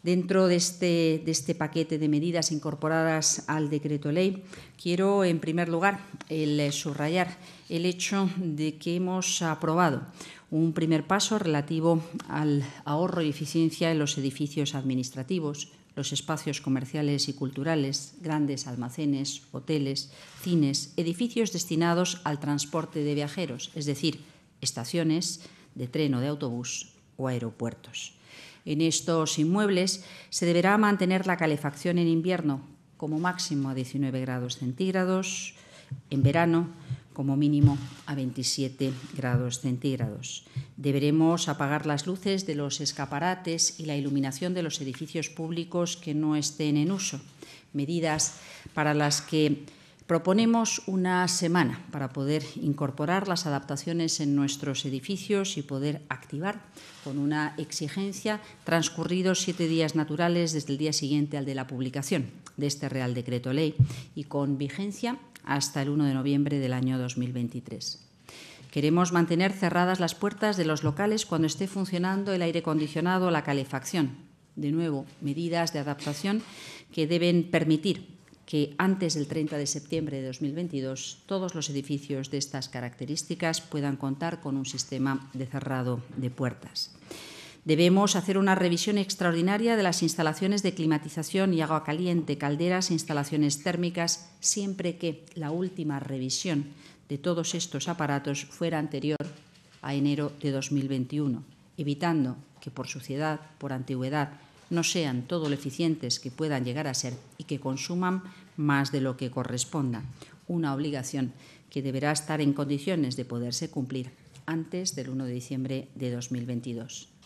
Dentro este, de este, paquete de medidas incorporadas al decreto ley, quiero, en primer lugar, eh, subrayar el hecho de que hemos aprobado un primer paso relativo al ahorro y eficiencia en los edificios administrativos, los espacios comerciales y culturales, grandes almacenes, hoteles, cines, edificios destinados al transporte de viajeros, es decir, estaciones de tren o de autobús o aeropuertos en estos inmuebles, se deberá mantener la calefacción en invierno como máximo a 19 grados centígrados, en verano como mínimo a 27 grados centígrados. Deberemos apagar las luces de los escaparates y la iluminación de los edificios públicos que no estén en uso, medidas para las que Proponemos una semana para poder incorporar las adaptaciones en nuestros edificios y poder activar con una exigencia transcurridos siete días naturales desde el día siguiente al de la publicación de este Real Decreto Ley y con vigencia hasta el 1 de noviembre del año 2023. Queremos mantener cerradas las puertas de los locales cuando esté funcionando el aire acondicionado o la calefacción. De nuevo, medidas de adaptación que deben permitir que antes del 30 de septiembre de 2022 todos los edificios de estas características puedan contar con un sistema de cerrado de puertas. Debemos hacer una revisión extraordinaria de las instalaciones de climatización y agua caliente, calderas e instalaciones térmicas, siempre que la última revisión de todos estos aparatos fuera anterior a enero de 2021, evitando que por suciedad, por antigüedad no sean todo lo eficientes que puedan llegar a ser y que consuman más de lo que corresponda. Una obligación que deberá estar en condiciones de poderse cumplir antes del 1 de diciembre de 2022.